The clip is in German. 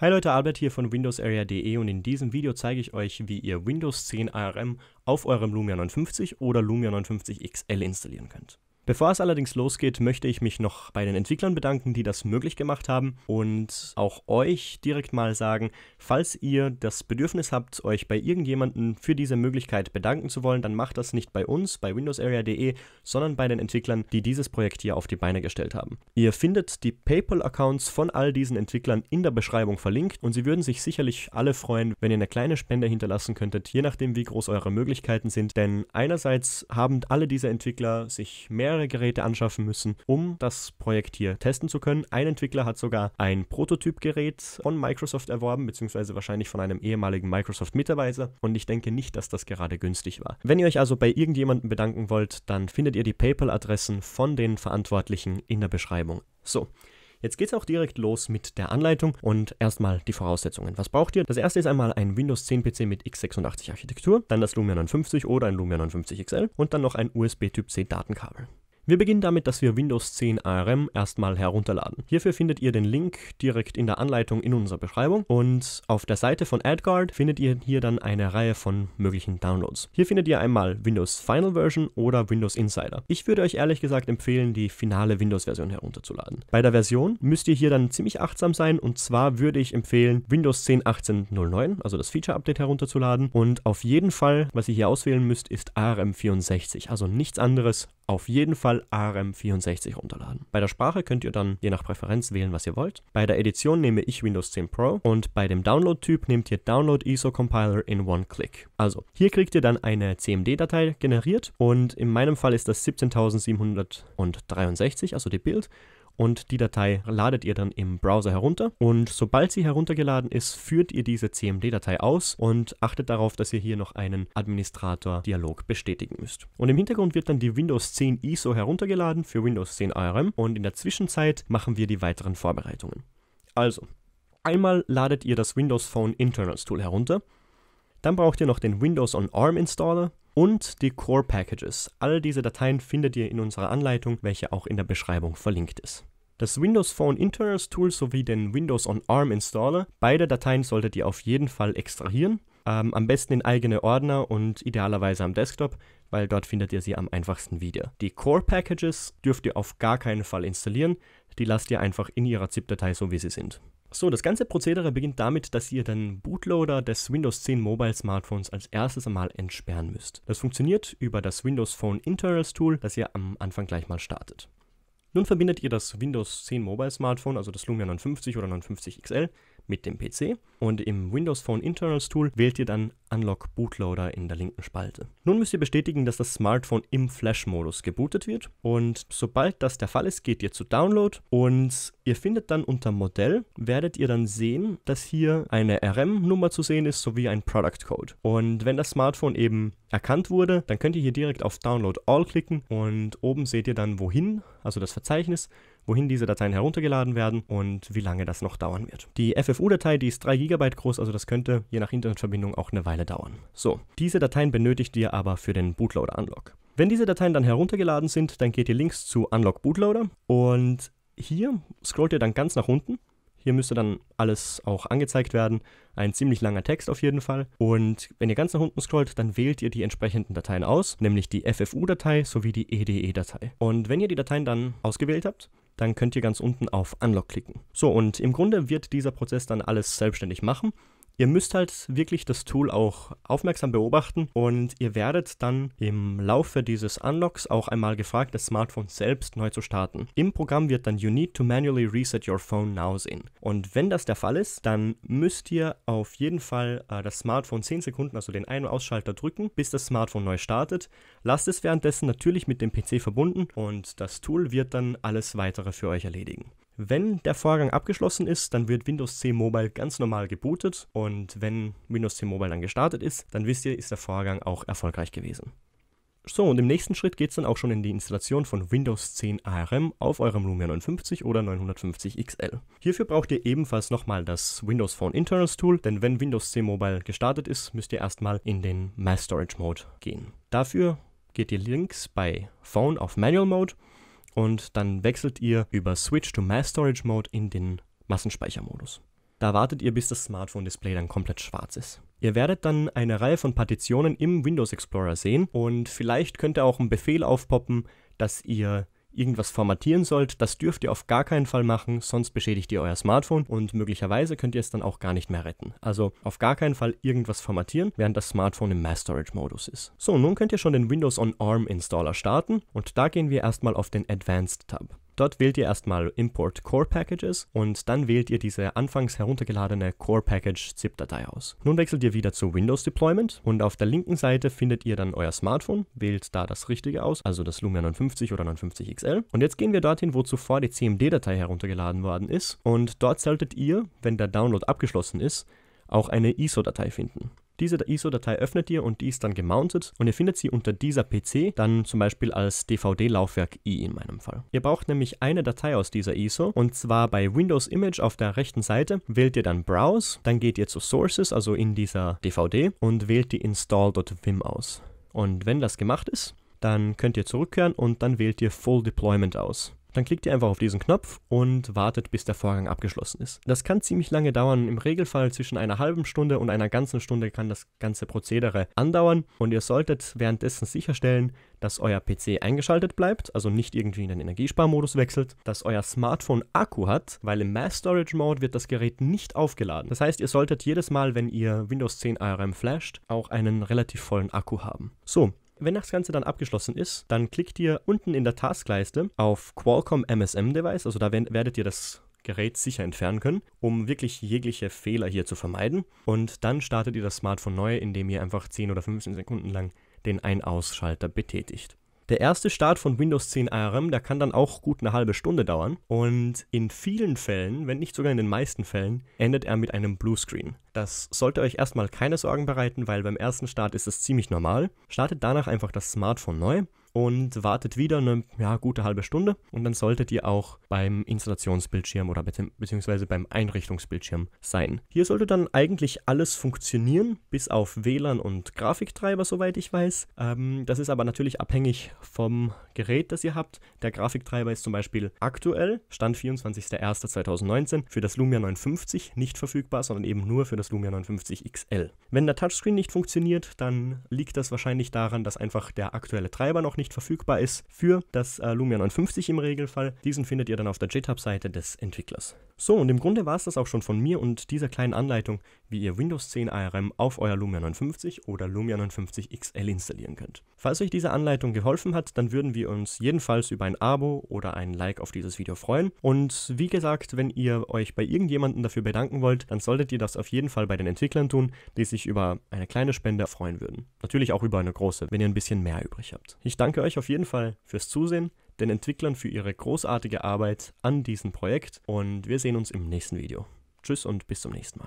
Hi Leute, Albert hier von WindowsArea.de und in diesem Video zeige ich euch, wie ihr Windows 10 ARM auf eurem Lumia 59 oder Lumia 59 XL installieren könnt. Bevor es allerdings losgeht, möchte ich mich noch bei den Entwicklern bedanken, die das möglich gemacht haben und auch euch direkt mal sagen, falls ihr das Bedürfnis habt, euch bei irgendjemandem für diese Möglichkeit bedanken zu wollen, dann macht das nicht bei uns, bei windowsarea.de, sondern bei den Entwicklern, die dieses Projekt hier auf die Beine gestellt haben. Ihr findet die PayPal-Accounts von all diesen Entwicklern in der Beschreibung verlinkt und sie würden sich sicherlich alle freuen, wenn ihr eine kleine Spende hinterlassen könntet, je nachdem wie groß eure Möglichkeiten sind, denn einerseits haben alle diese Entwickler sich mehr mehrere Geräte anschaffen müssen, um das Projekt hier testen zu können. Ein Entwickler hat sogar ein Prototypgerät von Microsoft erworben, beziehungsweise wahrscheinlich von einem ehemaligen Microsoft-Mitarbeiter. Und ich denke nicht, dass das gerade günstig war. Wenn ihr euch also bei irgendjemandem bedanken wollt, dann findet ihr die PayPal-Adressen von den Verantwortlichen in der Beschreibung. So. Jetzt geht es auch direkt los mit der Anleitung und erstmal die Voraussetzungen. Was braucht ihr? Das erste ist einmal ein Windows 10 PC mit x86 Architektur, dann das Lumia 59 oder ein Lumia 59 XL und dann noch ein USB Typ C Datenkabel. Wir beginnen damit, dass wir Windows 10 ARM erstmal herunterladen. Hierfür findet ihr den Link direkt in der Anleitung in unserer Beschreibung und auf der Seite von AdGuard findet ihr hier dann eine Reihe von möglichen Downloads. Hier findet ihr einmal Windows Final Version oder Windows Insider. Ich würde euch ehrlich gesagt empfehlen, die finale Windows-Version herunterzuladen. Bei der Version müsst ihr hier dann ziemlich achtsam sein und zwar würde ich empfehlen, Windows 10 18.09, also das Feature-Update herunterzuladen und auf jeden Fall, was ihr hier auswählen müsst, ist ARM64, also nichts anderes, auf jeden Fall ARM64 runterladen. Bei der Sprache könnt ihr dann je nach Präferenz wählen, was ihr wollt. Bei der Edition nehme ich Windows 10 Pro und bei dem Download-Typ nehmt ihr Download ISO Compiler in One Click. Also, hier kriegt ihr dann eine CMD-Datei generiert und in meinem Fall ist das 17763, also die Bild und die Datei ladet ihr dann im Browser herunter und sobald sie heruntergeladen ist, führt ihr diese CMD-Datei aus und achtet darauf, dass ihr hier noch einen Administrator-Dialog bestätigen müsst. Und im Hintergrund wird dann die Windows 10 ISO heruntergeladen für Windows 10 ARM und in der Zwischenzeit machen wir die weiteren Vorbereitungen. Also, einmal ladet ihr das Windows Phone Internals Tool herunter, dann braucht ihr noch den Windows on ARM Installer und die Core Packages. All diese Dateien findet ihr in unserer Anleitung, welche auch in der Beschreibung verlinkt ist. Das Windows Phone Internals Tool sowie den Windows on ARM Installer, beide Dateien solltet ihr auf jeden Fall extrahieren. Ähm, am besten in eigene Ordner und idealerweise am Desktop, weil dort findet ihr sie am einfachsten wieder. Die Core Packages dürft ihr auf gar keinen Fall installieren, die lasst ihr einfach in ihrer ZIP-Datei so wie sie sind. So, das ganze Prozedere beginnt damit, dass ihr den Bootloader des Windows 10 Mobile Smartphones als erstes einmal entsperren müsst. Das funktioniert über das Windows Phone Internals Tool, das ihr am Anfang gleich mal startet. Nun verbindet ihr das Windows 10 Mobile Smartphone, also das Lumia 950 oder 950 XL, mit dem PC und im Windows Phone Internals Tool wählt ihr dann Unlock Bootloader in der linken Spalte. Nun müsst ihr bestätigen, dass das Smartphone im Flash-Modus gebootet wird und sobald das der Fall ist, geht ihr zu Download und ihr findet dann unter Modell, werdet ihr dann sehen, dass hier eine RM-Nummer zu sehen ist sowie ein Product Code. Und wenn das Smartphone eben erkannt wurde, dann könnt ihr hier direkt auf Download All klicken und oben seht ihr dann wohin, also das Verzeichnis wohin diese Dateien heruntergeladen werden und wie lange das noch dauern wird. Die FFU-Datei, die ist 3 GB groß, also das könnte je nach Internetverbindung auch eine Weile dauern. So, diese Dateien benötigt ihr aber für den Bootloader-Unlock. Wenn diese Dateien dann heruntergeladen sind, dann geht ihr links zu Unlock Bootloader und hier scrollt ihr dann ganz nach unten hier müsste dann alles auch angezeigt werden. Ein ziemlich langer Text auf jeden Fall. Und wenn ihr ganz nach unten scrollt, dann wählt ihr die entsprechenden Dateien aus, nämlich die FFU-Datei sowie die EDE-Datei. Und wenn ihr die Dateien dann ausgewählt habt, dann könnt ihr ganz unten auf Unlock klicken. So, und im Grunde wird dieser Prozess dann alles selbstständig machen. Ihr müsst halt wirklich das Tool auch aufmerksam beobachten und ihr werdet dann im Laufe dieses Unlocks auch einmal gefragt, das Smartphone selbst neu zu starten. Im Programm wird dann You need to manually reset your phone now sehen. Und wenn das der Fall ist, dann müsst ihr auf jeden Fall äh, das Smartphone 10 Sekunden, also den Ein- und Ausschalter drücken, bis das Smartphone neu startet. Lasst es währenddessen natürlich mit dem PC verbunden und das Tool wird dann alles weitere für euch erledigen. Wenn der Vorgang abgeschlossen ist, dann wird Windows 10 Mobile ganz normal gebootet und wenn Windows 10 Mobile dann gestartet ist, dann wisst ihr, ist der Vorgang auch erfolgreich gewesen. So, und im nächsten Schritt geht es dann auch schon in die Installation von Windows 10 ARM auf eurem Lumia 950 oder 950 XL. Hierfür braucht ihr ebenfalls nochmal das Windows Phone Internals Tool, denn wenn Windows 10 Mobile gestartet ist, müsst ihr erstmal in den Mass Storage Mode gehen. Dafür geht ihr links bei Phone auf Manual Mode und dann wechselt ihr über Switch to Mass Storage Mode in den Massenspeichermodus. Da wartet ihr, bis das Smartphone-Display dann komplett schwarz ist. Ihr werdet dann eine Reihe von Partitionen im Windows Explorer sehen und vielleicht könnt ihr auch einen Befehl aufpoppen, dass ihr irgendwas formatieren sollt, das dürft ihr auf gar keinen Fall machen, sonst beschädigt ihr euer Smartphone und möglicherweise könnt ihr es dann auch gar nicht mehr retten. Also auf gar keinen Fall irgendwas formatieren, während das Smartphone im Mass Storage Modus ist. So, nun könnt ihr schon den Windows on ARM Installer starten und da gehen wir erstmal auf den Advanced Tab. Dort wählt ihr erstmal Import Core Packages und dann wählt ihr diese anfangs heruntergeladene Core Package ZIP-Datei aus. Nun wechselt ihr wieder zu Windows Deployment und auf der linken Seite findet ihr dann euer Smartphone, wählt da das Richtige aus, also das Lumia 950 oder 950 XL. Und jetzt gehen wir dorthin, wo zuvor die CMD-Datei heruntergeladen worden ist und dort solltet ihr, wenn der Download abgeschlossen ist, auch eine ISO-Datei finden. Diese ISO-Datei öffnet ihr und die ist dann gemountet und ihr findet sie unter dieser PC dann zum Beispiel als DVD-Laufwerk i in meinem Fall. Ihr braucht nämlich eine Datei aus dieser ISO und zwar bei Windows Image auf der rechten Seite wählt ihr dann Browse, dann geht ihr zu Sources, also in dieser DVD und wählt die install.vim aus. Und wenn das gemacht ist, dann könnt ihr zurückkehren und dann wählt ihr Full Deployment aus. Dann klickt ihr einfach auf diesen Knopf und wartet, bis der Vorgang abgeschlossen ist. Das kann ziemlich lange dauern. Im Regelfall zwischen einer halben Stunde und einer ganzen Stunde kann das ganze Prozedere andauern und ihr solltet währenddessen sicherstellen, dass euer PC eingeschaltet bleibt, also nicht irgendwie in den Energiesparmodus wechselt, dass euer Smartphone Akku hat, weil im Mass Storage Mode wird das Gerät nicht aufgeladen. Das heißt, ihr solltet jedes Mal, wenn ihr Windows 10 ARM flasht, auch einen relativ vollen Akku haben. So, wenn das Ganze dann abgeschlossen ist, dann klickt ihr unten in der Taskleiste auf Qualcomm MSM Device, also da werdet ihr das Gerät sicher entfernen können, um wirklich jegliche Fehler hier zu vermeiden. Und dann startet ihr das Smartphone neu, indem ihr einfach 10 oder 15 Sekunden lang den Ein-Ausschalter betätigt. Der erste Start von Windows 10 ARM, der kann dann auch gut eine halbe Stunde dauern. Und in vielen Fällen, wenn nicht sogar in den meisten Fällen, endet er mit einem Bluescreen. Das sollte euch erstmal keine Sorgen bereiten, weil beim ersten Start ist es ziemlich normal. Startet danach einfach das Smartphone neu und wartet wieder eine ja, gute halbe Stunde und dann solltet ihr auch beim Installationsbildschirm oder beziehungsweise beim Einrichtungsbildschirm sein. Hier sollte dann eigentlich alles funktionieren, bis auf WLAN und Grafiktreiber, soweit ich weiß. Ähm, das ist aber natürlich abhängig vom Gerät, das ihr habt. Der Grafiktreiber ist zum Beispiel aktuell, Stand 24.01.2019, für das Lumia 950 nicht verfügbar, sondern eben nur für das Lumia 950 XL. Wenn der Touchscreen nicht funktioniert, dann liegt das wahrscheinlich daran, dass einfach der aktuelle Treiber noch nicht nicht verfügbar ist für das äh, Lumia 59 im Regelfall. Diesen findet ihr dann auf der GitHub-Seite des Entwicklers. So, und im Grunde war es das auch schon von mir und dieser kleinen Anleitung, wie ihr Windows 10 ARM auf euer Lumia 950 oder Lumia 950 XL installieren könnt. Falls euch diese Anleitung geholfen hat, dann würden wir uns jedenfalls über ein Abo oder ein Like auf dieses Video freuen. Und wie gesagt, wenn ihr euch bei irgendjemandem dafür bedanken wollt, dann solltet ihr das auf jeden Fall bei den Entwicklern tun, die sich über eine kleine Spende freuen würden. Natürlich auch über eine große, wenn ihr ein bisschen mehr übrig habt. Ich danke euch auf jeden Fall fürs Zusehen den Entwicklern für ihre großartige Arbeit an diesem Projekt und wir sehen uns im nächsten Video. Tschüss und bis zum nächsten Mal.